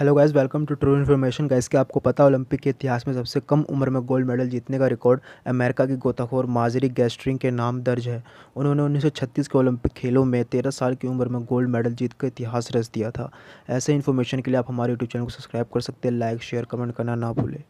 hello guys welcome to true information guys के आपको पता ओलंपिक के इतिहास में सबसे कम उम्र में गोल्ड मेडल जीतने का रिकॉर्ड अमेरिका की गोताखोर माजरी गैस्ट्रिंग के नाम दर्ज है उन्होंने 1936 के ओलंपिक खेलों में 13 साल की उम्र में गोल्ड मेडल जीत कर इतिहास रच दिया था ऐसे इन्फॉर्मेशन के लिए आप हमारे यूट्यूब चैनल को सब्सक्राइब कर सकते हैं लाइक शेयर कमेंट करना ना भूलें